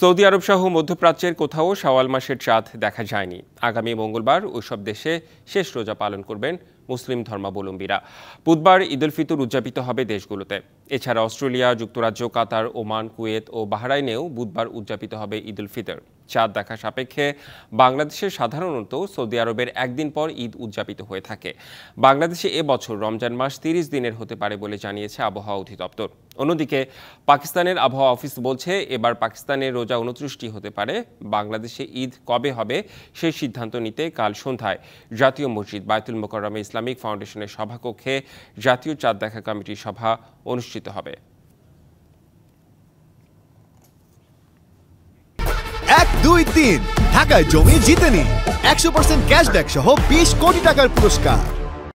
Saudi আরব সহ মধ্যপ্রাচ্যের কোথাও শাওয়াল মাসের চাঁদ দেখা যায়নি আগামী মঙ্গলবার ওইসব দেশে শেষ রোজা পালন করবেন মুসলিম ধর্মাবলম্বীরা বুধবার ঈদ উল ফিতর উদযাপিত হবে দেশগুলোতে এছাড়া অস্ট্রেলিয়া যুক্তরাজ্য কাতার ওমান কুয়েত ও বাহরাইনেও বুধবার উদযাপিত হবে ঈদ উল ফিতর চাঁদ দেখা সাপেক্ষে বাংলাদেশে সাধারণত সৌদি আরবের একদিন পর ঈদ উদযাপিত হয়ে থাকে বাংলাদেশে এবছর রমজান মাস তিরিশ দিনের হতে পারে বলে জানিয়েছে আবহাওয়া অধিদপ্তর অন্যদিকে পাকিস্তানের আবহাওয়া অফিস বলছে এবার পাকিস্তানের রোজা উনত্রিশটি হতে পারে বাংলাদেশে ঈদ কবে হবে সেই সিদ্ধান্ত নিতে কাল সন্ধ্যায় জাতীয় মসজিদ বায়তুল মোকরমে ইসলামিক ফাউন্ডেশনের সভাকক্ষে জাতীয় চাঁদ দেখা কমিটির সভা অনুষ্ঠিত হবে এক দুই তিন ঢাকায় জমি জিতেনি একশো পার্সেন্ট ক্যাশব্যাক সহ বিশ কোটি টাকার পুরস্কার